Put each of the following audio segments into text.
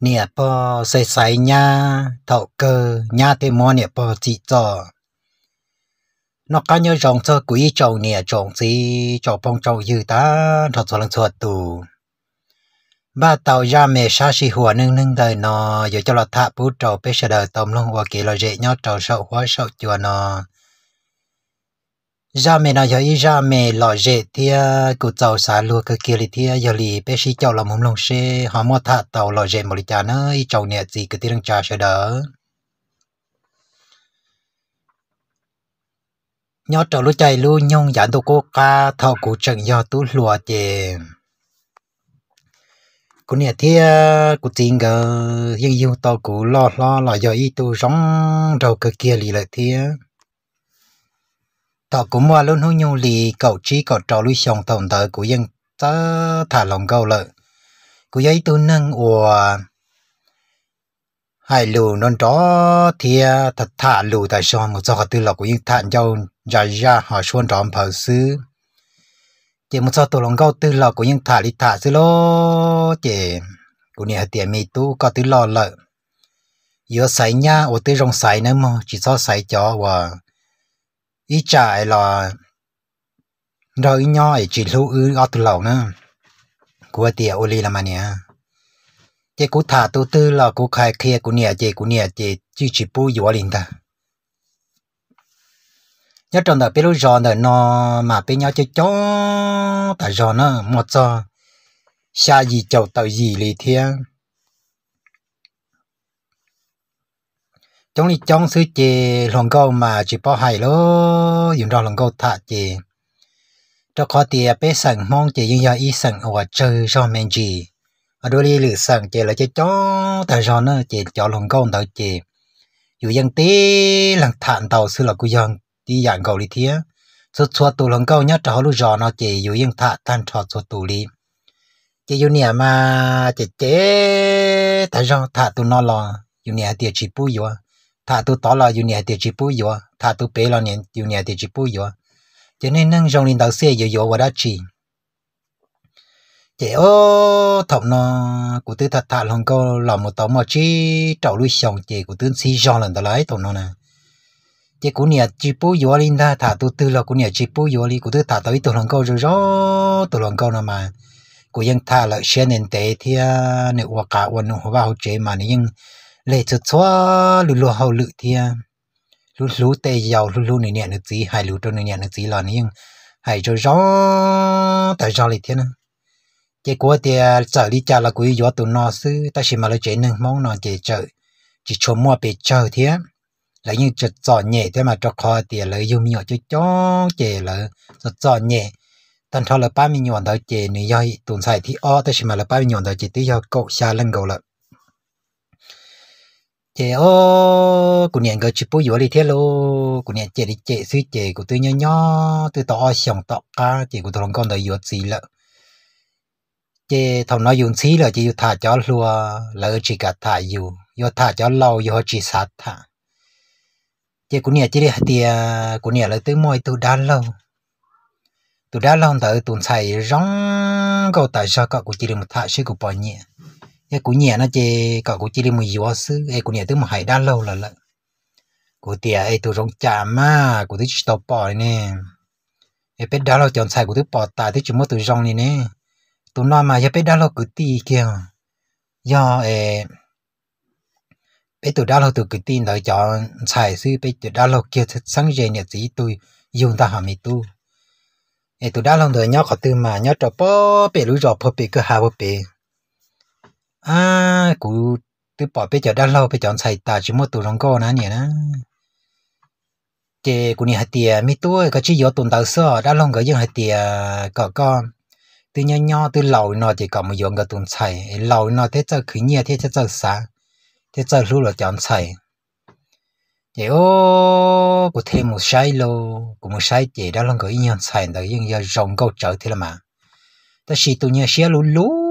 nè bò xây xây nhà thầu cơ nhà thì mò nè bò chỉ cho nó có nhớ trồng sơ quý trồng nè trồng gì trồng phong trồng dư ta thật sự là chuột tù ba tàu ra mẹ sa si hùa nâng nâng đời nó giờ cho là thả bút trầu bê sờ đời tôm lông hoa kỳ là dễ nhau trầu sậu hoa sậu chùa nó ra dạ, mẹ nó giờ ra mẹ lọ dễ thì cứ tàu xả luôn cái kia thì giờ lì bé sĩ cháu là muốn lòng xe họ mua thả tàu lo dễ một lít trà nữa ít cháu nhẹ gì cái tiếng đang trà sẽ đỡ nhớ cháu lúc chạy luôn nhung giả đồ cô ca thọ cụ trận do tu lúa chè cụ nè thì cụ tiền gờ yêu yêu tàu cụ lo lo lo giờ ít tu sống đầu cái kia lì lại thiệt tao cũng mua luôn hôn nhung lì cậu chỉ cậu trò lui xong tổng tờ của dân ta thả lòng câu lợi của giấy tôi nâng ủa hai lù non đó thì thật thả lù tại sao một do tư lọc của dân thản dâu ra ra họ xuân tròn phở xứ chỉ một do tổ lòng câu tư lọc của dân thả đi thả xứ lô chỉ của nhà tiền mi tu có tư lo lợi giữa sấy nha ở tư rong sấy nữa mà chỉ do sấy cho và ý chạy là rồi nhỏ chỉ lưu ư ở từ lâu nữa của tiệt ô li là mà nè chỉ cú thả tu tư là cú khai kia cú nè chế cú nè chế chỉ chỉ bu dùa liền ta nhớ trong đó biết lúc giòn đời nó mà biết nhau chơi chó tại giòn nó một giờ xa gì chầu tàu gì lì thiêng chúng đi chống sư chị lòng câu mà chỉ bỏ hay lô dùng rồi lòng câu thả chị cho khó thì bé sẵn mong chị dùng giờ y sẵn hoặc chơi cho mình chị ở đôi đi lử sẵn chị là chị cho tại cho nó chị cho lòng câu đầu chị dù dân tí lần thản tàu sư là cô dân đi dạng cầu đi thía số số tù lòng câu nhớ trò lúc giò nó chị dù dân thả tan trò số tù đi chị dù nè mà chị chế tại cho thả tù nó lo dù nè tiệt chỉ bùi rồi thà tu tỏ là yêu nhẹ thì chỉ bùi yo thà tu bé là nhẹ yêu nhẹ thì chỉ bùi yo cho nên nâng dòng linh đạo xe yo yo và đã chỉ chỉ ô thọc nó của tư thật thà lòng câu là một tấm mà chỉ trầu lui sòng chỉ của tư si dòng lần đó lái thọc nó nè chỉ của nhẹ chỉ bùi yo lên ta thà tu tư là của nhẹ chỉ bùi yo lên của tư thà tới tu lòng câu rồi rõ tu lòng câu nào mà của dân thà là xe nền tế thì nếu quả cả quần hoa vào chế mà nếu lệ cho cho lù lù hậu lự thì à, lù lù tê giàu lù lù này nè nước gì hay lù trong này nè nước gì là nhưng hay cho gió tại gió lại thế nữa chỉ có thì trở à, đi chợ là quý gió tụ nó sư ta chỉ mà lấy chế nên mong nó chỉ chợ chỉ cho mua bị chợ thế lấy như chợ gió nhẹ thế mà cho kho thì lấy dùng nhiều cho cho chế là chợ giỏ nhẹ tần thọ là ba mươi nhọn đó chế nếu do tụn sai thì o ta chỉ mà là ba mươi nhọn đó chế tí do cậu xa lên cầu lợi chế ô cụ niệm cái chụp bùi đi thế lô cụ niệm chế đi chế suy chế của tôi nhỏ nhỏ tôi to xong to cả chế của tôi con đời yếu gì lợ chế thằng nói dùng xí là chỉ thả cho lùa là chỉ cả thả dù yo thả cho lâu yo chỉ sát thả chế cụ niệm chế đi tiề cụ niệm là tôi mồi tôi đan lâu tôi đan lâu tới tuần xài rong câu tại sao cậu cụ chỉ được một thả sĩ của bao nhiêu cái cú nhẹ nó chê cả cú chỉ đi mười gió sư cái cú nhẹ tới mà hải đa lâu là lận cú tiệt cái tụi rong chả mà cú tới chỉ tàu bỏ nè ấy biết đa lâu chọn sai cú tới bỏ ta tới chỉ mất tụi rong này nè tụi nó mà cái biết đa lâu cứ ti kia do cái biết tụi đa lâu tụi cứ ti đợi chọn sai sư biết tụi đa lâu kia sáng giờ nhẹ chỉ tụi dùng ta hàm tu ấy tụi lâu đợi nhau khỏi từ mà nhau trò bỏ bể lũ rọ bỏ bể hà bỏ à cụ từ bỏ bây giờ đã lâu bây giờ xài ta chỉ một tụ rong co nè nè chị cụ này hạt tiề mi tuổi có chỉ yếu tồn tại xưa đã lâu cái gì hạt tiề có con từ nhỏ nhỏ từ lâu nó chỉ có một dụng cái tồn xài lâu nó thế cho khứ nhẹ thế cho sáng, thế cho lúc là chọn xài chị ô cụ thêm một sai lô cụ một sai chị đã lâu cái gì nhận xài tới những giờ rong câu trở thế là mà ta chỉ tụ nhẹ xé lú lú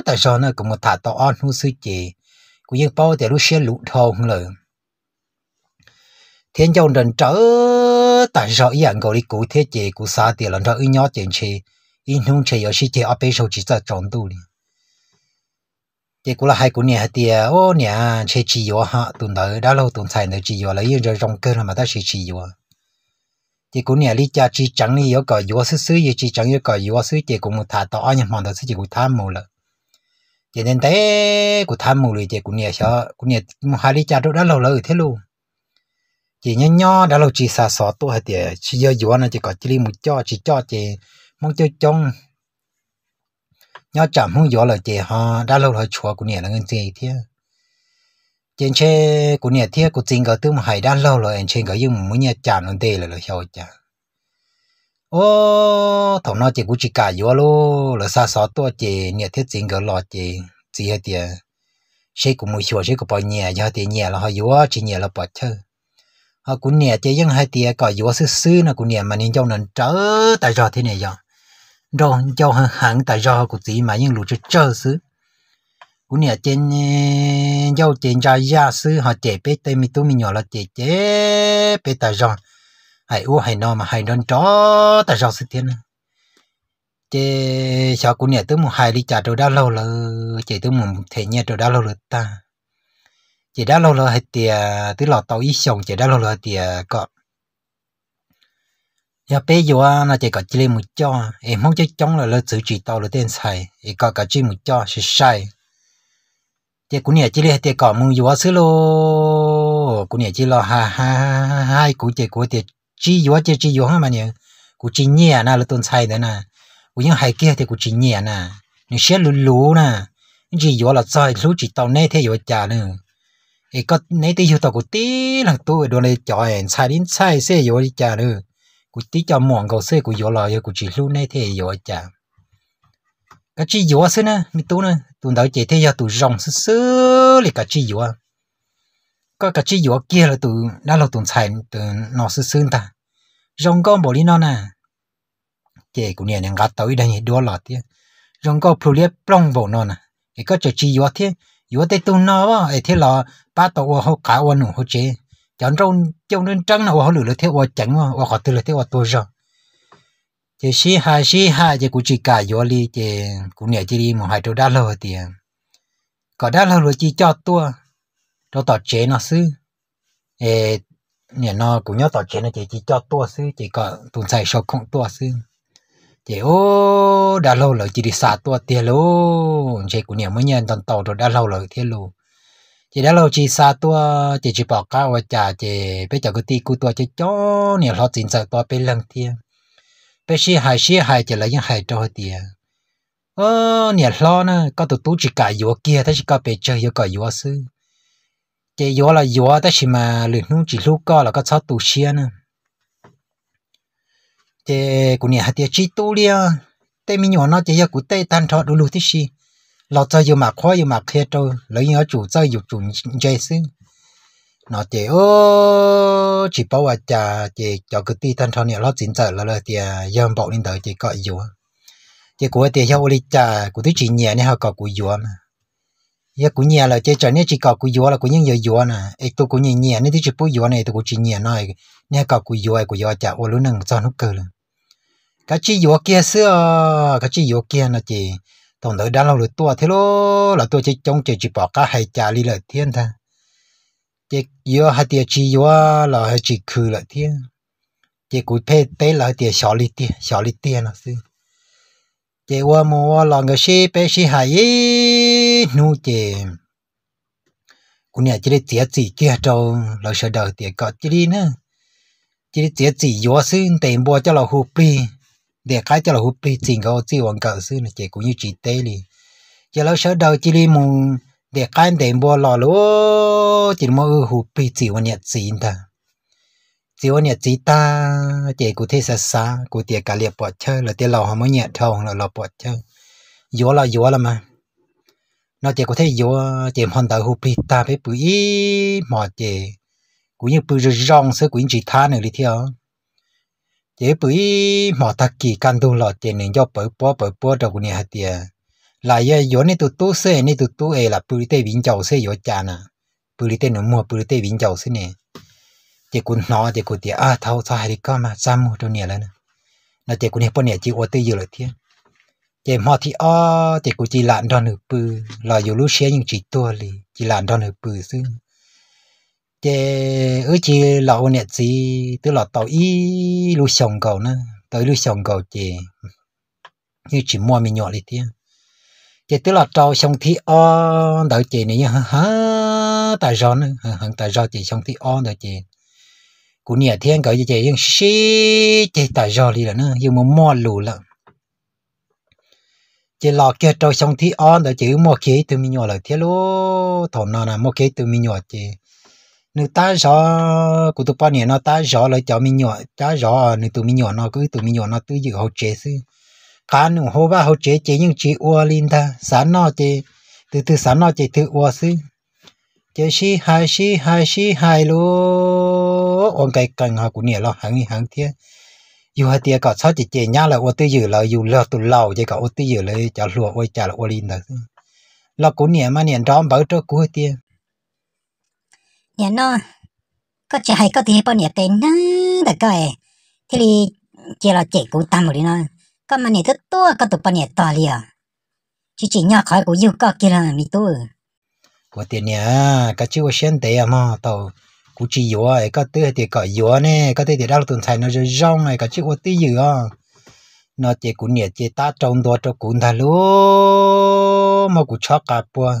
bố tại sao nó cũng một thả tao on hú sư chị cũng như bao để lúc xe lũ thôn lờ thiên châu đần trở tại sao ý anh gọi đi cụ thế chị cụ xa tiền lần đó ý nhỏ tiền chị ý nung chị ở chị ở bên sau chỉ ra tròn tu đi chị cụ là hai cụ nhà tiền ô nhà chị chỉ yếu ha tuần tới đã lâu tuần sai nữa chỉ yếu là yên rồi trong cơ mà ta chỉ chỉ yếu chị cũng nhà lý cha chị chẳng đi yếu cờ yếu sư sư gì chị chẳng yếu cờ yếu sư chị cũng anh mà đó sư chị cũng tham mù lợ cho nên thế của tham mù lì thì của nhà sợ của nhà hai lý cha đâu đã lâu lâu thế luôn chỉ nhớ nhớ đã lâu chỉ xa xó tu hết thì chỉ giờ dù này chỉ có chỉ một cho chỉ cho chỉ mong cho trong nho chậm không gió là chỉ ha đã lâu rồi chùa của nhà là ngân gì thế trên xe của nhà thế của chính cái tư mà hay đã lâu rồi anh trên cái dùng muốn nhà chạm nó tê là là sao chả ô thằng nó chỉ cũng chỉ cả vô lô là xa xó tua chỉ nhiệt thiết chính cái lọ chỉ chỉ hết tiền sẽ cũng mùi chùa sẽ cũng bỏ nhẹ cho tiền nhẹ là họ vô chỉ nhẹ là bỏ chơi họ ờ, cũng nhẹ chỉ những hai tiền có vô sư sư nó cũng nhẹ mà nên trong nên trở tại do thế này rồi rồi cho hẳn tại do của chỉ mà những lũ chơi chơi sư cũng nhẹ trên dâu trên ra ra sư họ chạy bé tay mình tu mình nhỏ là chạy chế bé tại do ai u hay nó mà hay đón chó ta rau sự thiên chế cháu cũng nhớ tới một hai đi trả đồ đã lâu rồi chế tới một thể nhớ đồ đã lâu rồi ta chế đã lâu rồi hay tiề tới lò tàu ít sống chế đã lâu rồi tiề có giờ bây giờ là chế có chỉ một cho em không chơi chống là lỡ xử chỉ tàu là tên sai em có cả chỉ một cho sẽ sai chế cũng nhớ chỉ là tiề có mua dù xứ luôn cũng nhớ chỉ lo ha ha ha hai cũng chế cũng tiề chỉ yếu chỉ chỉ yếu ha mà nhỉ Cú chỉ nhẹ na là tuân sai đấy na, cụ những hai kia thì cú chỉ nhẹ nè những xe lú lú nè chỉ yếu là sai lú chỉ tao nè thế yếu chả nữa cái có nãy tí hiểu tàu cụ tí là tôi đồ này cho em sai đến sai xe yếu chả nữa cụ tí cho mỏng cầu xe cú yếu là cú chỉ lú nè thế yếu chả cái chỉ yếu xí nè mi tu nè tu đào chỉ thế yếu tu rong xứ xứ là cái chỉ yếu có cái chi dụ kia là từ đã là tụ xài từ nó sư sư ta rong con bỏ đi nó nè à. chị cũng nè nàng gạt tới đây đua lọt tiếc rong con phù liệt plong vào nó nè cái có cho chi dụ thế dụ tới tụ nào á ấy thế là ba tổ họ cả họ nụ họ chế chọn trong trong nên trắng là họ lừa lừa thế họ chẳng mà họ từ lừa thế họ tôi rồi chị xí hà xí hà chị cũng chỉ cả dụ đi, chị cũng nè chị đi một hai chỗ đã lâu tiền có đã lâu rồi chị cho tôi cho tỏ chế nó sư ê nhà nó cũng nhớ tỏ chế nó chỉ chỉ cho tua sư chỉ có tuần sai số không tua sư chỉ ô đã lâu rồi chỉ đi xa tua tiền lô chỉ cũng nhiều mới nhận toàn tàu rồi đã lâu rồi thế lô chỉ đã lâu chỉ xa tua chỉ chỉ bỏ cá và chả chỉ bây giờ cứ ti của tua chỉ cho nhà lo tiền sợ tua bên lần tiền bây xí hại xí hại chỉ là những hại cho tiền ơ nhà lo nè có tụt tú chỉ cả yếu kia thấy chỉ có bề chơi yếu cả yếu sư chỉ gió là gió ta chỉ mà luyện nung chỉ lúc co là có sáu tuổi xia à, chỉ cũng nhà hạt tiền chỉ tu lia tây mình nhỏ nó chỉ giờ cũng tây tan thọ đủ lụt thế gì lọt cho dù mà khó dù mà khe trâu lấy nhau chủ cho dù chủ chơi xứ nó chỉ ô chỉ bảo là chả chỉ cho cái ti tan thọ này lót chính trở là là thì à, giờ bảo lên tới chỉ có dù chỉ của tiền theo lý trả của thứ chỉ nhẹ này họ có của dù mà ya cũng nhẹ là chơi chơi nè chỉ có cũng yếu là cũng những yếu nè ấy tôi cũng nhẹ nhẹ nè thì chỉ bố yếu này tôi cũng chỉ nhẹ nói nè có cũng yếu cũng yếu chả ô lú nâng cho nó cờ cái chỉ yếu kia xưa cái chỉ yếu kia là chỉ tổng đỡ đã lâu rồi tua thế lô là tôi chỉ trông chỉ chỉ bỏ cả hai chả đi lại thiên tha chỉ yếu hai tia chỉ yếu là hai chỉ khử lại thiên chỉ cũng phê tế là hai tia xóa lít tia xóa lít tia là xưa chị qua mua lòng cái xe bé xe hay nu chị cũng nhà chỉ để tiệt gì kia trâu là sợ đời tiệt có chỉ đi nữa chỉ để tiệt gì gió xuyên tiền bùa cho là hụp đi để cái cho là hụp đi tiền có chỉ hoàn cỡ xuyên chị cũng như chị tê đi chị là sợ đời chỉ đi mùng để cái tiền bùa lò lúa chỉ mua hụp đi chỉ hoàn nhận tiền thôi chỉ có nhà chỉ ta chỉ cụ thể xa xa cụ thể cả liệp bỏ chơi là tiền lầu họ mới nhẹ thầu là lò bỏ chơi yếu là yếu là mà nó chỉ có thể yếu chỉ hoàn toàn hụp đi ta với bụi mỏ chỉ cũng như bụi rong sơ cũng chỉ tha nữa đi theo chỉ bụi mỏ ta kỳ căn tu lọ chỉ nên cho bởi bỏ bởi bỏ đầu của nhà hạt tiền là yếu này tụt tu sơ này tụt tu ấy là bụi tây vĩnh châu sơ yếu chán à bụi tây nó mua bụi tây vĩnh châu sơ này chỉ cũng nó chỉ cũng tiếc à thâu sao hay có mà sao mua đâu nhỉ là nó chỉ cũng hết bao chỉ ô tư giờ lại thiên chỉ mà thì à chỉ ờ, cũng chỉ làm đòn nửa bự là dù lúc xe nhưng chỉ tua lì chỉ làm đòn nửa bự xứ chỉ ở chỉ là ô nhẹ gì tức là tàu y lúc sòng cầu nữa tới lúc sòng cầu chỉ như chỉ mua mình nhỏ lại thiên chỉ tức là trâu sông thì on ờ, đợi chị này nhá ha tại gió nữa tại gió chị sông thì on ờ, đợi chị cú nhà thiên cái gì chơi nhưng xí chơi tại giò đi là nó nhưng mà mò lù là chơi lọ kia trâu xong thì on đó chỉ mua kia từ mi nhỏ là thế lú thổm nó là mua kia từ mi nhỏ chơi nếu ta gió của tụi bọn này nó ta gió lại cho mi nhỏ ta gió nếu từ mi nhỏ nó cứ từ mi nhỏ nó tự dự hậu chế sư cá nụ hô ba học chế chơi nhưng chơi ua lên ta sáng nọ chơi từ từ sáng nọ chơi từ ua sư chơi xí hai xí hai xí hai luôn ông cái cần họ cũng nhẹ lo hàng đi hàng thế dù hai tia cả sao chỉ chè nhá là ô tư dự là dù lo tụ lầu chỉ cả ô tư dự là chả lụa ôi chả là ô linh được là cũng nhẹ mà nhẹ đó bảo cho cú hai tia nhẹ nó có chả hay có thì bao nhẹ tên nó được cái, thế thì chè là chè cũng tam một nó có mà nhẹ thức tua có tụ bao nhẹ to liền chỉ chỉ nhỏ khỏi cũng yêu có kia là mi tu của tiền nhá cái chữ của sen tế mà tàu cú chỉ yếu ấy, cái thứ thì cả yếu nè cái thứ thì đau tuần sai nó rất rong này cái chiếc có tí yếu nó chỉ cú nhẹ chỉ ta trồng đồ cho cú thà lú mà cú chó cả bùa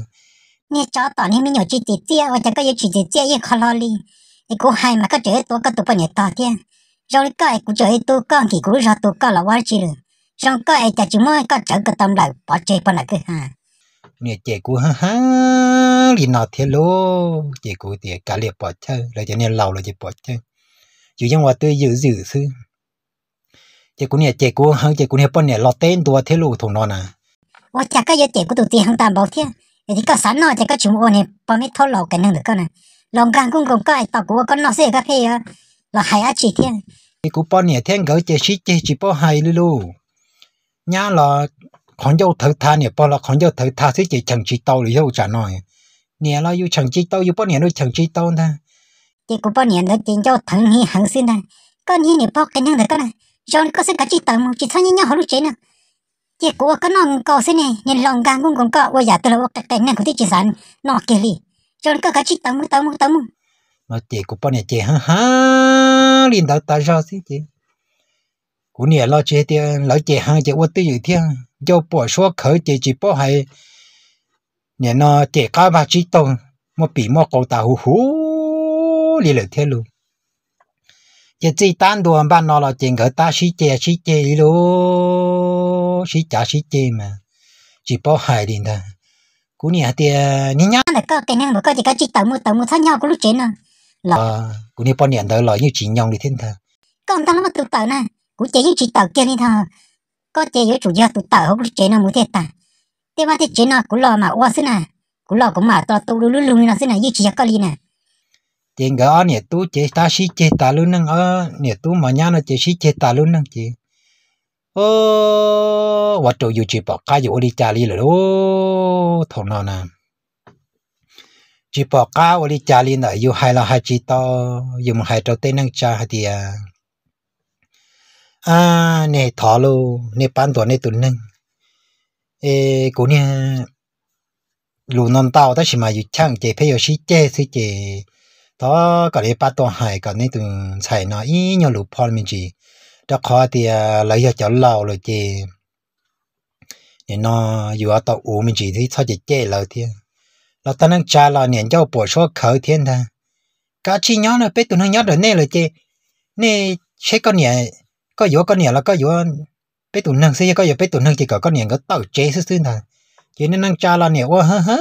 nhẹ chó tỏ nên mình nhỏ chỉ chỉ chia và chẳng có yếu chỉ chỉ chia yếu khó lo li thì cú hay mà có chơi tôi có tụ bao nhiêu tỏ tiên rồi cái cú chơi tôi cái thì cú ra tôi cái là quá chỉ rồi rồi cái chả chỉ mới có trở cái tâm lại bỏ chơi bao nhiêu cái ha nè chị cú ha ha lì nọ thế lô chị cú thì cả liệt bỏ chơi rồi cho nên lâu rồi chị bỏ chơi dù trong hòa tôi giữ giữ sư chị cú nè chị cú hơn chị cú nè bọn nè lọt tên tua thế lô thùng nọ nè ô chả cái chị cú tụt tiền hàng tạm bảo thế thì có sẵn nọ chị có chúng ô nè bọn mít thâu lầu cái năng được con nè lòng càng cũng cũng có ai bảo con nọ sẽ gặp hay ờ, là hay á chị thế chị cú bọn nè thiên gấu chị chị chị bỏ hay lulu nhá là ของเจ้าเถิดทาเนี่ยปอละของเจ้าเถิดทาสิจีฉังจีโตหรือเจ้าจ๋าหน่อยเนี่ยเราอยู่ฉังจีโตอยู่ป้อเนี่ยด้วยฉังจีโตนะจีกูป้อเนี่ยนะจีเจ้าถังนี่หังสินะก็นี่เนี่ยป้อกันยังเด็กก็นะจอนก็สิกะจีเติมจีท่านยังหัวรู้ใจนะจีกูก็นอนก็สิเนี่ยเนี่ยลองกางกุ้งกุ้งก็ว่าอย่าตัวว่าแต่งนั่นของที่จีสันนอกเกลี่จอนก็กะจีเติมเติมเติมมาจีกูป้อเนี่ยจีฮ่าฮ่าลินดาตาจอสิจีกูเนี่ยเราเจียเดียวเราเจียหังเจียว่าตื้ออยู่เที่ยง cho bỏ số khởi chỉ chỉ bỏ hay nhà nó chỉ cá ba chỉ tông mà bị mà cầu ta hú hú đi lại thế luôn chỉ chỉ tan đồ ban nó là chuyện khởi ta sĩ chè sĩ chè đi luôn sĩ chả sĩ chè mà chỉ bỏ hay đi ta cú nhà thì ní nhá là có cái năng có chỉ có chỉ tàu mua tàu mua thắt nhau có lúc chuyện à là cú nhà bao nhiêu tới lời như chỉ nhong đi thiên thờ còn tao nó mà tụ tàu nè cú chỉ như chỉ tàu kia đi thờ có chế yếu chủ gia tụ tạo hốc chế nó muốn thế ta thế mà thế chế nó cũng lo mà oa xin à cũng lo cũng mà to tu luôn luôn nó xin à như chỉ có li nè tiền gỡ nè tu chế ta xí chế ta luôn nâng ở nè tu mà nhà nó chế xí chế ta luôn nâng chị ô vật chủ yêu chỉ bỏ cái yếu đi trả li rồi ô thằng nào nè chỉ bỏ cái yếu đi trả li nữa yếu hai là hai chỉ to yêu một hai trâu tê nâng cha thì à à nè thọ lô nè bán tổ nè tuần nưng, ê cũng nè lù non tao đó chỉ mà dù chẳng chế phải xí chế xí chế đó có lẽ bắt tổ hải có nè tuần xài nó ý nhau lù phò mình chỉ đó khó thì à, lấy cho cháu lâu rồi chế nè nó dù ở tàu ủ mình chỉ thì sao chế chế lâu thì là ta đang trả là nè cháu bỏ số khởi thiên ta cá chi nhớ là bé tụi nó nhớ rồi nè rồi chế nè sẽ có nè có vô con nhà là có vô bé tụi nàng sẽ có vô bé tụi nàng chỉ có con có tàu chế sức xuyên thà chỉ nên nàng cha là nhà quá hơ hơ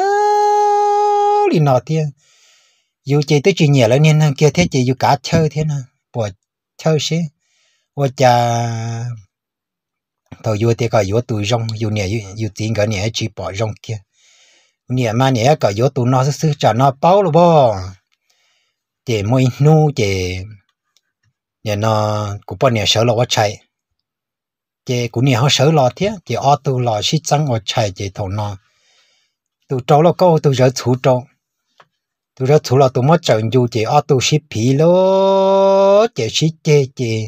lì nọ tia dù chị tới chị nhẹ lại nên nàng kia thế chị chơi thế nè bỏ chơi xí và cha tàu vô thì có vô rong dù nhà dù tiền cái nhà chỉ bỏ rong kia nhà mà nhà có vô tụi nó sức cho nó bao luôn bo chị mới nu chị nhà nó cũng bao nhà sợ là quá chạy chị cũng nhà họ sợ lo thế chị ở tu lo xí trắng ở chạy chị thầu nó tu trâu lo câu tu giờ chú trâu tu giờ chú là tu mất trận dù chị ở tu xí phí lo chị xí chê chị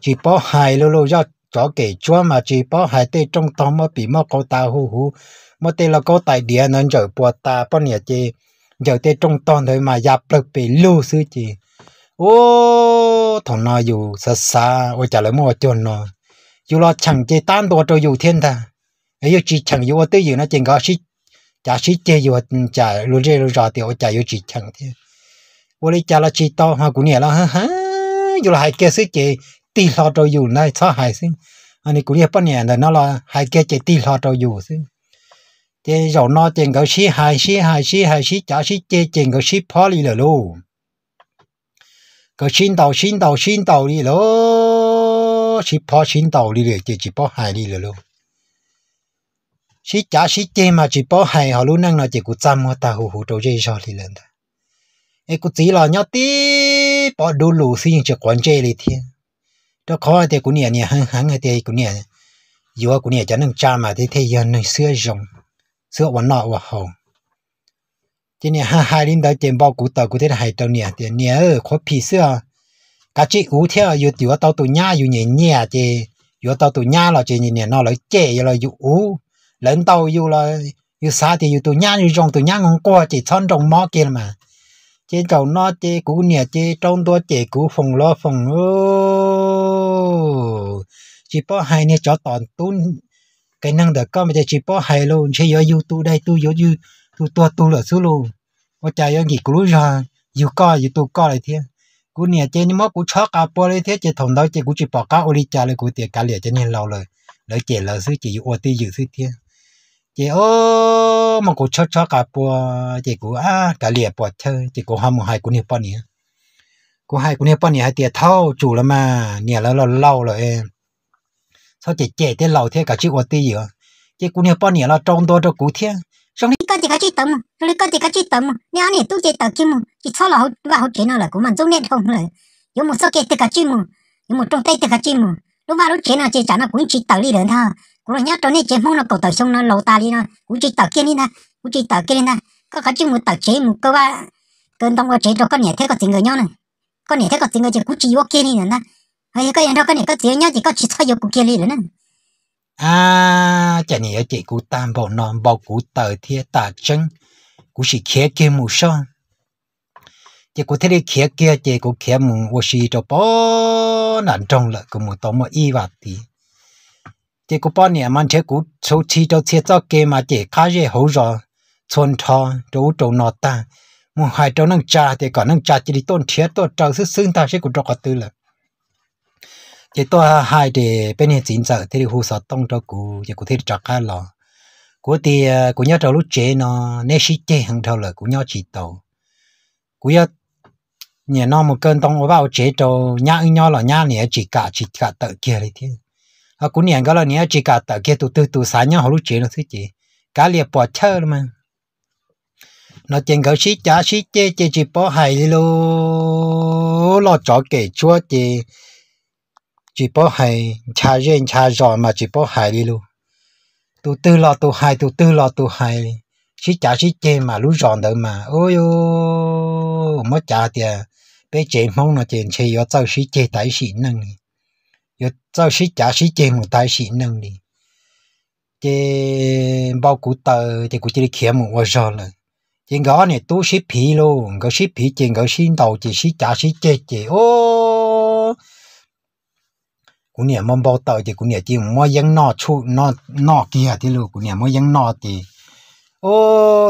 chị bỏ hai lo lo ra cho kể chúa mà chị bỏ hai tê trong tao mà bị mất câu ta hú hú mà tê là câu tài địa nên giờ bỏ ta bao nhà chị giờ tê trong tao thôi mà giáp lực bị lưu sư chị ô thằng nó dù xa xa ô trả lời mua chôn nó dù lo chẳng chơi tan đồ cho dù thiên ta ấy giờ chỉ chẳng dù tới giờ nó chỉ có chỉ chả chỉ chơi dù chả luôn chơi luôn rò thì ô chả dù chỉ chẳng thế ô đi chả là chỉ to hoa cũng nhẹ là ha ha dù là hai kia sức chơi tì lo cho dù này sao hai sinh anh cũng nhẹ bao nhẹ là nó là hai kia chơi tì lo cho dù sinh chơi rồi nó chơi cái sĩ hai sĩ hai sĩ hai sĩ chả sĩ chơi chơi cái sĩ phá đi rồi luôn ก็ชินเต่าชินเต่าชินเต่านี่แล้วชิพอชินเต่านี่เลยจีจีพอหายนี่เลยลูกชิจ้าชิเจมาจีพอหายเขารู้นั่งเนาะจีกูจำว่าตาหูหูโตเจชอบที่เล่นตาไอ้กูจีหล่อเนาะตีพอดูหลูสิ่งจะกวนเจเลยทีเจ้าคอไอ้เตกูเนี่ยเนี่ยหังหังไอ้เตกูเนี่ยอยู่ว่ากูเนี่ยจะนั่งจามาที่เทียนในเสื้อยงเสื้อวันนอกว่าหง今年哈海领导简报古道古的海州年的年二可批示啊，噶只五条有有到度伢有年年的，有到度伢了这年年那了这有了有五，人到有了有啥的有度伢有种度伢我过的村中毛给了嘛，这就那这古年这众多这古风了风哦，只不海呢叫短短，给弄的搞么的只不海喽，只要有度来度有有。tu tua tu là số luôn có chạy ở nghỉ cú ra dù co dù tu co lại thiên cú nè chơi nhưng mà cú chó cả bỏ lại thế chơi thòng đó chơi cú chỉ bỏ cá ô oli trả lại cú tiền cá liệt cho nên lâu rồi lấy chơi là sư chỉ ô ti dự sư thiên chơi ô mà cú chó chó cả bỏ chơi cú à cá liệt bỏ chơi chơi cú ham hai cú nè bỏ nè cú hai cú nè bỏ nè hai tiền thâu chủ là mà nè là lâu lâu rồi em sao chơi chơi thế lâu thế cả chữ ô ti dự chơi cú nè bỏ nè là trong đó cho cú thiên rồi đi con gì có chi tấm mà rồi con chỉ có chơi tấm mà nhà này tôi chế tờ kia mà chỉ sau là và hậu chế nào là của mình giống nét không rồi, có một số kia từ cả chi mà có một trong tay từ cả chi mà lúc vào lúc chế nào chơi chả nó cũng chỉ tờ đi đến thôi của là nhớ trong này chế mong nó cầu tờ xong nó lầu ta đi nó cũng chỉ tờ kia đi nè cũng chỉ tờ kia đi nè có cả chi một tờ chế một cơ ba cơn đông có chế rồi con nhảy thế có tiền người nhau này con nhảy thế có tiền người chỉ cũng chỉ vô kia đi nè hay cái anh đó con nhảy có tiền nhau chỉ có chỉ sau vô cũng kia đi nữa nè à chả nhỉ chị cụ tam bảo non bảo cụ tờ thia tà chân cụ chỉ khía kia mù sao chị cụ thế đi khía kia chị cụ khía mù ô xì cho bó nản trong lợi cụ mù tông mà y vạt thì chị cụ bó nè mang chế cụ số chi cho chia cho kia mà chị khá dễ hấu rồi chôn thò chỗ chỗ nọ ta mù hai chỗ năng cha thì còn năng cha chỉ đi tôn thiết tôn trâu sức xương ta sẽ cụ cho tư lợi chỉ to hai để bên hiện chính giờ thì hồ sơ tông cho cụ cho cụ thiết chặt khai lò cụ thì cụ nhớ trâu lúc chế nó nét sĩ chế hàng đầu là cụ nhớ chỉ tàu cụ nhớ nhà nó một cơn tông vào chế cho trâu nhá nhau là nhá nè chỉ cả chỉ cả tự kia đấy thế à cụ nhàn cái là nhà chỉ cả tự kia tụ tụ tụ sáng nhau lúc chế nó thế chị cá liệp bỏ chơi mà nó chèn gấu xí chả xí chế chỉ chỉ bỏ hay lô lo cho kẻ chúa chê chỉ bỏ hay cha riêng cha giỏi mà chỉ bỏ hay đi luôn tụ tư lo tụ hay tụ tư lo tụ hay chỉ trả chỉ chê mà lú giòn đỡ mà ôi ô mất trả tiền bé chê mong nó tiền chê yo tao chỉ chê tài xị năng đi yo tao chỉ trả chỉ chê một tài xị năng đi chê bao cụ tờ thì cụ chỉ đi kiếm một giò rồi chê gõ này tú xí phí luôn gõ xí phí chê gõ xí đầu chỉ sĩ trả sĩ chê chê ô กูเนี่ยมันบอกต่อจีกูเนี่ยจีมอยังนอชูนอนอเกียที่ลูกกูเนี่ยมอยังนอตีโอ้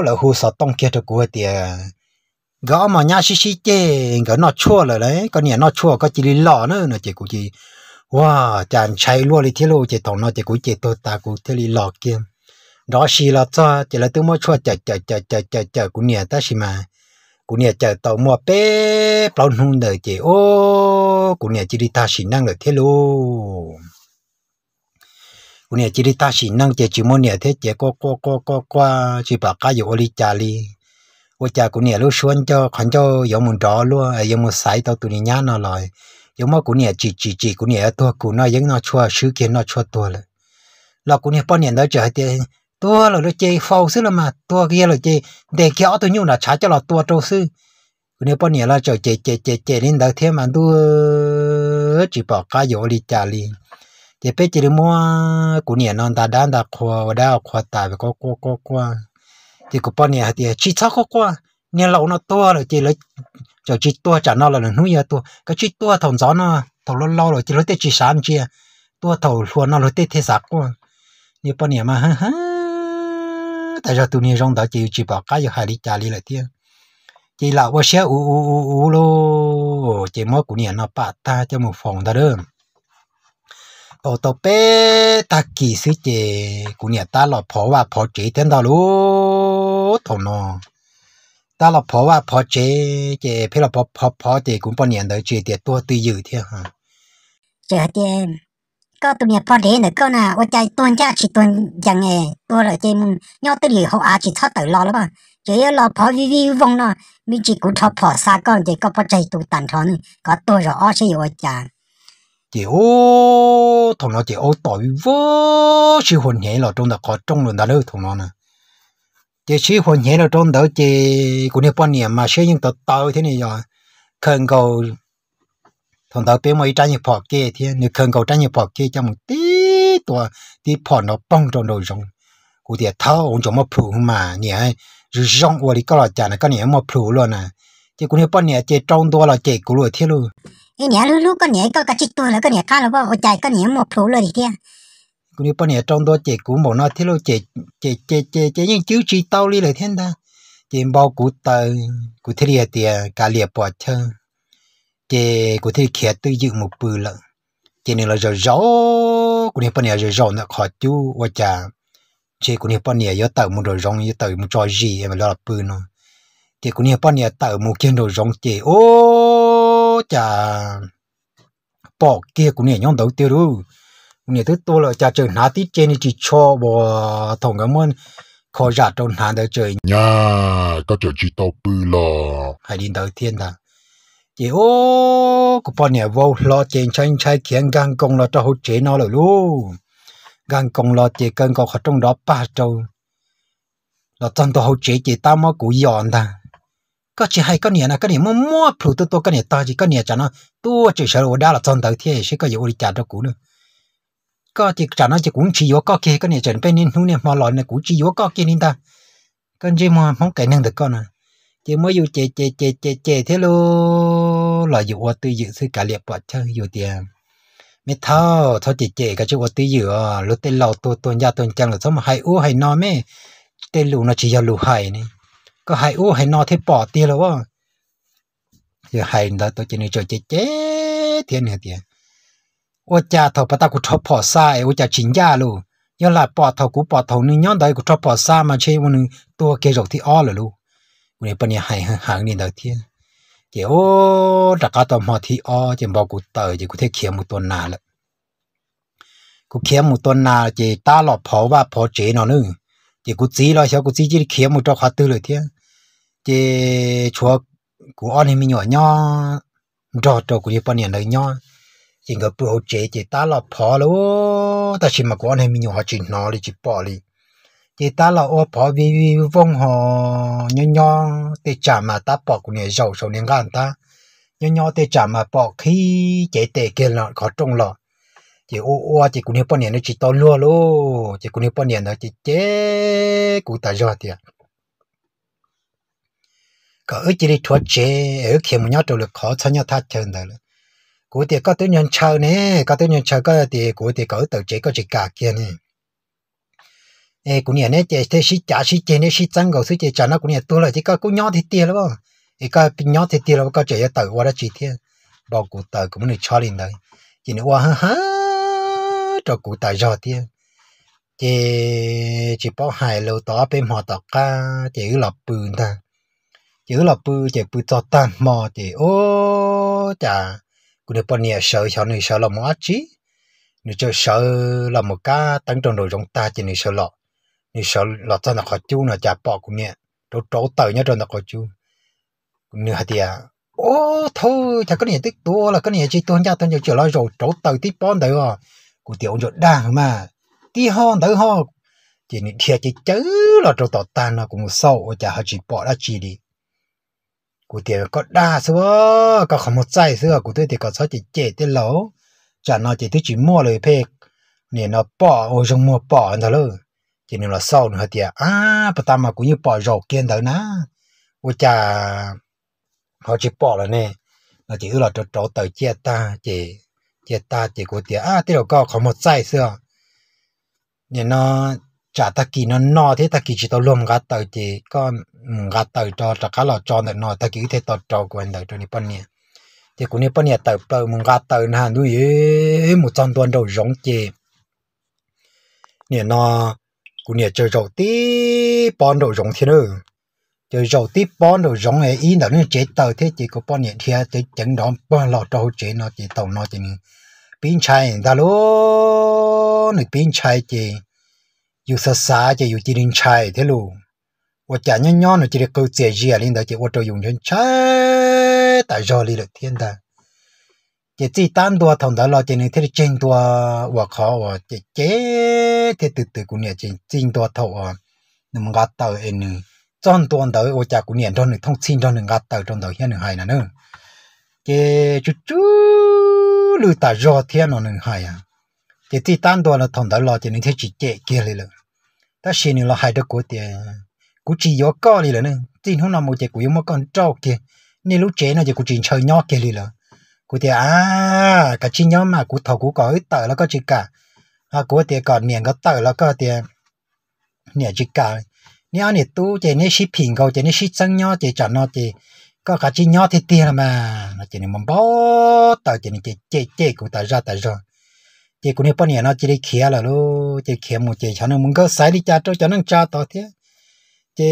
แล้วหูสอต้องเกียตกูเตียก็มาญาชิชิเจงก็นอชั่วเลยเลยก็เนี่ยนอชั่วก็จีริหล่อเนอะนะจีกูจีว่าจานใช้ลวดเลยที่ลูกจีตองนอจีกูจีตัวตากูที่ริหล่อเกียมรอชีลาจ้าจีละตึ้งมอชั่วจัดจัดจัดจัดจัดจัดกูเนี่ยตาชิมา cụ nhà chờ tàu mua bé bao nung đời ô cụ nhà chỉ đi ta xỉ năng được thế luôn cụ chỉ đi ta xỉ năng chị chỉ muốn nhà thế chị qua qua qua qua qua chỉ bà cá dụ đi chà ờ, đi ô chà cụ nhà lúc xuân cho khăn cho giống muốn luôn à giống muốn tàu tụi nhá nó rồi giống mà cụ nhà chỉ chỉ chỉ cụ nhà tua cụ nó giống nó chua sứ kiến nó chua tua rồi là cụ nhà bao nhiêu đó chờ thế ตัวเราเจฟาวซึละมาตัวเกียเราเจเด็กเขียวตัวยูน่ะช้าจะเราตัวโจซึคนนี้ปนเนี่ยเราจะเจเจเจเจลินดาวเทียมันดูจีบอกกายโอลิจาลีเจเปจิริมัวกูเนี่ยนอนตาด้านตาควาดาวควาตาไปก็ก็ก็ก็ที่กูปนเนี่ยเดียชีชักก็ก็เนี่ยเราเนาะตัวเราเจเราจะจีตัวจานเราเราหนุ่ยตัวก็จีตัวถงสอนเนาะถงเราเราเราจีเราเตจีสามเจียตัวถงหัวเนาะเราเตเทสักก็นี่ปนเนี่ยมาฮ่า tại sao tôi này rằng đó chỉ chỉ bảo cái giờ hai đi trả đi lại tiếc chỉ là ô xe u u u u lô chỉ mỗi của nó bà ta cho một phòng ta đơn ô tô bé ta kỳ sư chỉ của ta là phó và phó chỉ tên đó luôn thằng nó ta là phó và phó chỉ chỉ phải là phó phó phó chỉ cũng bao nhiêu đời chỉ để tua tư dự thế ha chả dạ, tiền ก็ตัวเนี่ยพอเดนก็น่ะว่าใจตัวจ้าชิตัวยังไงตัวเลยเจมึงย่อตัวหลีเขาอาชิทอดตัวรอแล้วป่ะเจอรอพอวิวิวงเนาะมีจิกุทอพอซาก้อนเจก็พอใจตัวตันทอนก็ตัวรออ้อใช่ว่าจางเดี๋ยวทงเราเดี๋ยวต่อยว่าชิหุ่นเหี้ยเราตรงแต่ก็ตรงหลุนตาเลือทงเราน่ะเดี๋ยวชิหุ่นเหี้ยเราตรงแต่เจกูเนี่ยป้อนเนี่ยมาเชื่อยังต่อเต่าที่นี่ยอเคิงกู thằng đó bé mày trái nhập phò kia thì nếu không cầu trái nhập phò kia cho một tí tua tí phò nó bong trong đầu rồng cụ thể thao ông chồng mà phụ mà nhỉ rong của đi có là chả là có nhỉ mà phụ luôn à chứ cũng hiểu bao nhỉ chơi trong tua là chơi của luôn luôn cái nhỉ lúc lúc có nhỉ có cái chích tua là có nhỉ là bao chạy có nhỉ mà phụ luôn thì kia cũng hiểu bao nhỉ trong tua chơi của một nó thế luôn chơi chơi chơi chơi chơi những chữ chỉ tao đi lại thiên ta chỉ bao cụ tờ cụ thế thì cả liệp bỏ chơi chế có thể khía tư dự một bự lận chế nên là giờ rõ của nếp bận giờ rõ nó khó chú và chả chế của nếp bận giờ tàu một đồ rong giờ tàu một trò gì em là bự nó chế của nếp bận nhà tàu một kiện đồ rong chế ô chả bỏ kia của nếp nhóm đầu tiêu luôn nếp thứ to là chả chừng nát tít này chỉ cho bỏ thằng cái môn khó giả trong hàng đời chơi, nhà có chỗ chỉ tàu bự lò, hãy đi đầu tiên ta chỉ ô có bọn nhiêu vô lo chị tranh chạy kiến gan công lo cho hỗ trợ nó rồi luôn gan công lo chỉ cần có khả trong đó ba trâu lo trong đó hỗ trợ chỉ ta mà cú giòn ta có chỉ hay cái nhiều là cái nhiều mua mua phụ tôi tôi có nhiều ta chỉ cái nhiều cho nó tôi chỉ sợ đã là trong đầu thế sẽ có gì đi trả cho cũ nữa có chỉ trả nó chỉ cũng chỉ vô có kia cái nhiều chuyện bên nên hú này mà lọ này cũng chỉ vô có kia nên ta con gì mà không cái năng được con à chỉ mới dù chè chè chè chè chè thế lô là dù ô tư dự sư cả liệp bọt chơi dù tiền mẹ thao thao chè chè cả chú ô tư dự ờ, lúc tên lầu tôi tôi nhà tôi chẳng là sao mà hay u hay no mẹ tên lù nó chỉ là lù hay này có hay u hay no thế bỏ tiền rồi á giờ hay đó tôi chỉ nói cho chè chè thiên hả tiền ô cha thọ bắt ta cũng thọ bỏ sai ô cha chính gia luôn nhớ là bỏ thọ cũng bỏ thọ nhưng nhớ đấy cũng thọ bỏ sai mà chơi một ตัวเกจอกที่อ้อเลยลูกกูเนี่ยปนี่หายหางนี่ดอกเทียนเจ้โอ้ดักาตอมหอที่อ๋อเจ้บอกกูเตยเจ้กูเทเขียมมุตัวนาละกูเขียมมุตัวนาเจ้ตาหลอดพอว่าพอเจนอนึงเจ้กูจีรอเชียวกูจีจีเขียมมุตัวขาตื้อเลยเทียนเจ้ชัวกูอ้อนให้มีหน่อยย่อดอดกูเนี่ยปนี่เลยย่อจริงก็เปล่าเจ๊เจ๊ตาหลอบพอแล้วแต่ชิมมาก่อนให้มีหน่อยจีนอเลยจีปอเลย thì ta là ô bỏ vì vì vong họ nhỏ nhỏ thì chả mà ta bỏ của người giàu số nên gan ta nhỏ nhỏ thì chả mà bỏ khi chế tệ kia là khó trông lọ chỉ ô ô cũng à, của người bọn nó chỉ to lúa lô cũng của người bọn nó chỉ chế của ta giàu thì có ở chỉ đi thuốc chế ở khi mà nhau trâu lực khó cho nhà thắt chân đó của thì có tới nhân chờ nè có tới nhân chờ có thì của thì có tới chế có chỉ cả kia nè ê cũng nhà này chơi thế xí chả xí chơi này xí trắng gầu xí chơi chả nó cũng nhà tôi là chỉ có cũng nhỏ thì tiền lắm ê có nhỏ thì tiền lắm có chơi tờ qua đó chỉ thế bao cụ tờ cũng được cho lên đấy chỉ nữa qua ha cho cụ tờ cho tiền chỉ chỉ bao hài lâu tỏ bên họ tỏ ca chỉ là bự ta chỉ là bự chỉ bự cho tan mò chỉ ô chả cũng được bao nhiêu sợ sợ này sợ là mỏ chí nếu cho sợ là một cá tăng trong đồ trong ta chỉ nên sợ lọ 你小老早那块酒呢，家包姑娘都找到人家那块酒，你还的啊？ô thôi chả có nhà tích tua là có nhà chỉ tuôn cha tuôn nhiều chuyện lo rồi trổ tờ tiếp bon đấy à cụ tiểu rồi đang mà tí ho tới ho chỉ những thiệt chỉ chớ là trổ tỏ tan là cũng sâu chả họ chỉ bỏ ra chỉ đi cụ tiểu có đa xưa có không một sai xưa cụ tôi thì có sao chỉ chết tới lỗ chả nó chỉ thứ chỉ mua lời phê nên nó bỏ ô trong mua bỏ thôi luôn chỉ nên là sau nữa thì à bà ta mà cũng như bỏ rổ kiên tới na ôi cha họ chỉ bỏ là nè là chỉ là chỗ chỗ tới chia ta chỉ chia ta chỉ của tiền à tiêu có có một sai xưa nên nó trả ta kỳ nó no thế ta kỳ chỉ tao luôn gạt tới chỉ có ừ, gạt tới cho trả cá lò cho nó no ta kỳ thế tao cho quen tới cho nên bao nhiêu thì cũng như bao nhiêu tới tới mùng gạt tới là đuôi một trăm tuần đầu giống chỉ nên nó cú chơi rồi กูเนี่ยเจอเราตีปอน đồ rộng thế nữa chơi rồi tiếp bón rồi giống ấy ý là nó chế tờ thế chỉ có bón hiện thia chế chấn đó bón lọ trâu chế nó chỉ tàu nó chỉ pin chai ta luôn, này pin chai chỉ dù sa sa chỉ dù chỉ đến chai thế lù chả nhon nhon nó chỉ được câu chế gì à đó chỉ ô tô dùng đến tại do li được thiên ta chỉ chỉ tan đồ thằng đó là chỉ nên thế chính đồ và khó và chỉ chế thì từ từ cũng nhớ chỉ chính đồ thầu à nên ngã tàu em nữa chọn tuần tới ở chả cũng nhớ trong này thông tin trong này ngã tàu trong đó hiện là nữa chỉ chú chú lừa ta rõ thiên nó nên hay à chỉ chỉ tan đua là thằng đó là chỉ nên thế chỉ chế kia rồi ta xin là hay được của tiền cú chỉ có cái đi rồi nữa tin hôm nào một cái cú mà còn trâu kia nên lúc chế nó chỉ cú chỉ chơi nhỏ kia đi rồi cụ thì à cả chi nhóm mà cụ thầu cụ có ít tờ là có chỉ cả à cụ thì còn miệng có tờ là có thì nè chỉ cả nè anh tu chỉ nè ship hình cầu chỉ nè ship sang nhau chỉ chọn nó thì, có cả chi nhau thì tiền mà nó chỉ nè mầm bó tờ chỉ nè chỉ chỉ chỉ cụ tờ ra tờ ra chỉ cụ nè bao nhiêu nó chỉ đi khía là luôn chỉ khía một chỉ cho nó muốn có sai đi cha cho cho nó cha tờ thế chỉ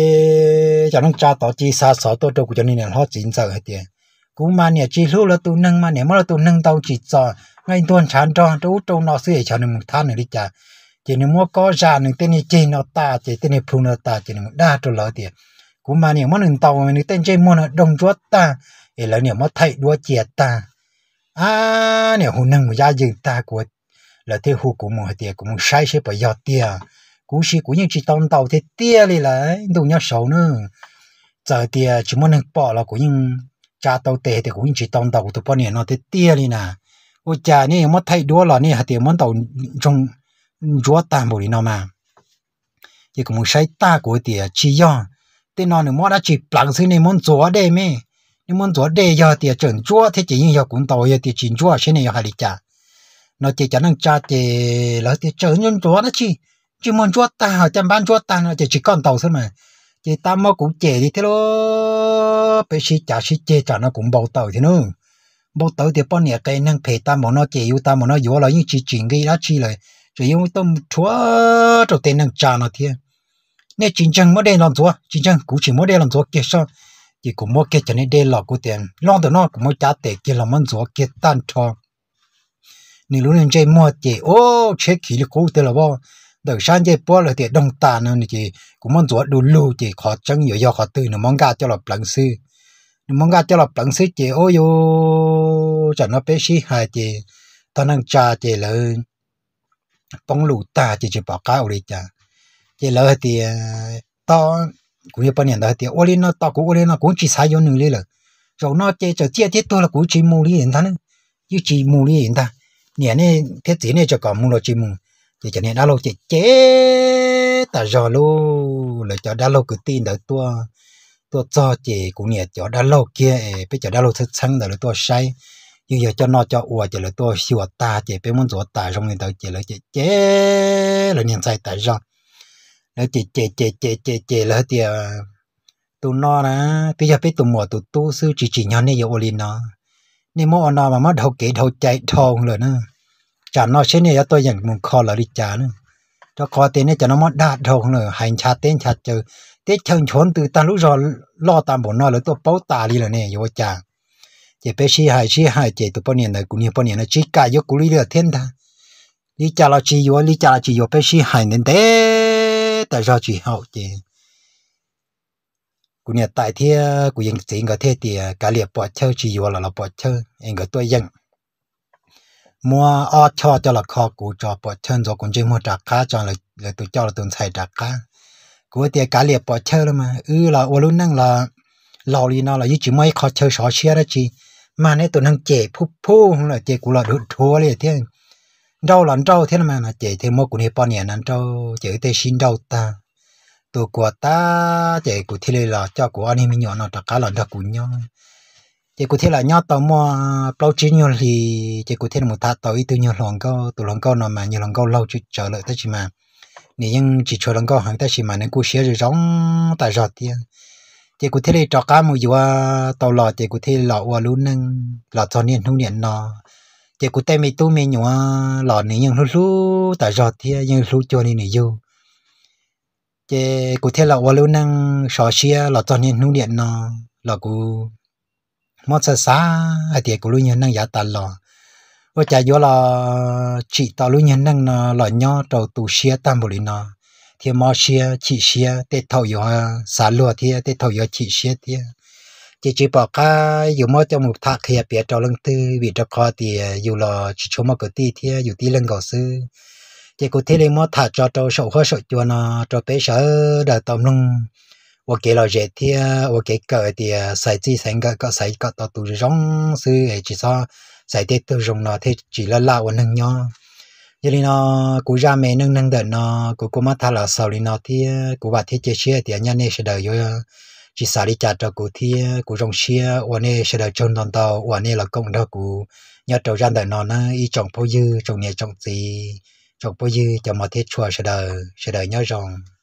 cho nó cha tờ chỉ xa xó tôi đâu cụ cho nên là họ chính sợ hết tiền cú mà nè chỉ lúc là tụ nâng mà nè mà là nâng tàu chỉ cho ngay tuần chán cho đâu đâu nó sẽ cho nên một tháng nữa đi chả chỉ nên mua có già nên tên này chỉ nó ta chỉ tên này phun nó ta chỉ nên đa cho lỡ tiền cú mà nè mà nâng tàu mà nâng tên chơi mua nó đồng chúa ta để lỡ nè mà thầy đua chè ta à nè hồn nâng một gia đình ta của là thế hù của một tiền của một sai sẽ phải giọt tiền cú sĩ của những chỉ tông tàu thế tia đi là đủ nhau xấu nữa giờ thì chỉ muốn bỏ là của những cha tàu tệ thì cũng chỉ tông đầu tụi bọn này nó thế tia đi nè ô cha này mất thấy đua là này hạt tiền muốn tàu trong chúa tạm bồi nó mà thì cũng say ta của tiền chỉ do thế nó nữa mất đã chỉ bằng xứ này muốn chúa đây mê nhưng muốn chúa đây giờ tiền chuẩn chúa thế chỉ như giờ cũng tàu giờ tiền chính chúa trên này hạt đi cha nó chỉ cho năng cha thì là tiền chuẩn nhân chúa đó chỉ chỉ muốn chúa ta họ chăm bán chúa ta nó chỉ chỉ còn tàu thôi mà chị ta mà cũng chè đi thế lo bây giờ chả sĩ chè chả nó cũng bầu tàu thế nữa bầu tàu thì bao nhiêu cái năng phải ta mà nó chè yêu ta mà nó yếu là những chỉ chuyện cái đó chỉ là chỉ yêu tâm chúa cho tiền năng chả nó thế nên chính chẳng mới đây làm chúa chính chẳng cũng chỉ mới đây làm chúa kết sao thì cũng mới kết cho nên đây là cái tiền lo được nó cũng mới trả tiền kia là món chúa kết tan cho nên lúc này chơi mua chè ô chế khí là cố thế là bao đầu sáng chế bỏ là thì đông ta nữa chỉ cũng muốn chỗ đủ lưu chỉ khó chẳng nhiều do khó tư nữa mong gà cho là bằng sư mong gà cho là bằng sư chỉ ôi yo chẳng nó bé xí hai chỉ ta năng cha chỉ là bóng lù ta chỉ chỉ bỏ cá ở cha chỉ là thì à, to cũng như bao nhiêu đó thì ôi lên nó to cũng ôi lên nó cũng chỉ sai vô nửa là rồi nó chỉ chỉ chia tiết tôi là cũng chỉ mua liền hiện ta nữa chỉ mua liền hiện ta nhà này thế gì này cho cả mua là chỉ mua chỉ cho nên đã lâu chỉ chế ta giờ lu là cho đã lâu cứ tin đợi tua tua cho chỉ cũng nhẹ cho đã lâu kia bây giờ đã lâu thức sáng đợi tua say nhưng giờ cho nó cho ua chỉ là tua sửa ta chỉ bây muốn sửa ta trong người đợi chỉ là chỉ chế là niệm say tại giờ là chỉ chế chế chế chế chế là thì tụ no nè bây giờ biết tụ mùa tụ tu sư chỉ chỉ nhau này giờ ô nó nên mỗi nó mà mất đầu kỹ đầu chạy thong rồi nữa จานนอเช่นนี่ยตัวอย่างมึงคอหลอริจานึงจะคอเต้นเนี่ยจะน้อมอดาดทองเนอหานชาเต้นชาเจอเต้นเชิงชนตื่นตาลุจอล่อตามบนนอหรือตัวเป้าตาลีเลยเนี่ยโยจางเจ็บไปชี้หายชี้หายเจ็บตัวปนเนี่ยนกุนียปนเนี่ยนชี้กายยกกลีเลือเท่นทาลิจาราชีโยลิจาราชีโยไปชี้หายเน้นเต้แต่เราชี้เฮาเจกูเนี่ยตายเที่ยกูยังเสียงก็เที่ยเตียกาเลียปอดเชื่อชี้โยเราเราปอดเชื่อเองก็ตัวยัง mua ở cho cho là khó cú cho bỏ chân cho cũng chim mua trả cá cho là là tụi cho là tụi xài trả cá cú tiền cá liệp bỏ chơi rồi mà ư là ô luôn năng là lò lì nó là chỉ mấy khó chơi xóa xe đó chị mà nãy tụi năng chạy phu phu không là chè cú là đứt thua liền thế đâu là đâu thế mà là chè thêm một của này bao nhiêu năm đâu chạy tới xin đâu ta tụi của ta chạy của thì là cho của anh em nhỏ nó trả cá là đặc của nhau chỉ cụ thể là nhau tàu mua lâu chí nhiều thì chỉ cụ thể là một thà tàu ít từ nhiều lần câu từ lần câu nào mà nhiều lần câu lâu chứ trở lại tới chỉ mà nếu nhưng chỉ cho lần câu hàng tới chỉ mà nên cụ xé rồi giống tại giọt thì chỉ cụ thể là cho cá một vừa tàu lọ chỉ cụ thể lọ qua luôn nâng lò cho niên hữu niên nó chỉ cụ thể mấy tu mấy nhua lọ nếu nhưng lúc lúc tại giọt thì nhưng lúc cho nên nếu yêu chỉ cụ thể là qua luôn nâng sò xia lò cho niên hữu niên nó lọ cụ mất xa xa ai tiệt của lũ nhân năng giả tàn lo, ở chả do là chỉ tao lũ nhân năng là nhỏ trâu tù xia tam bồ nó thì mò xia chỉ xia tê thầu vô xả lúa thì tê thầu vô chỉ xia thì chỉ chỉ bỏ cả dù mất cho một thạc kia bịa trâu lưng tư bị trâu kho thì dù là chỉ chỗ một cái ti thì dù ti lưng gò sư chỉ có thế là mất thả cho trâu sầu khó sầu chuột nó trâu bé sợ đời tầm lưng 我给了这天，我给个的谁最先个个谁个到都是用是诶，至少谁的都用了，他只了拉我能用。như là nó cú ra mẹ nâng nâng đợt nó cú cú mất thà là sau nó thì cú à, bà thiết chế chia thì anh này sẽ đợi rồi à. chỉ xả đi chặt cho thì à, cú trong chia ôn này sẽ đợi chôn toàn tàu ôn này là công đó cú nhớ trâu ra đợt nó nó y phô dư trồng này trồng gì trồng phô dư cho mà thiết chùa sẽ đợi sẽ đợi nhớ rồng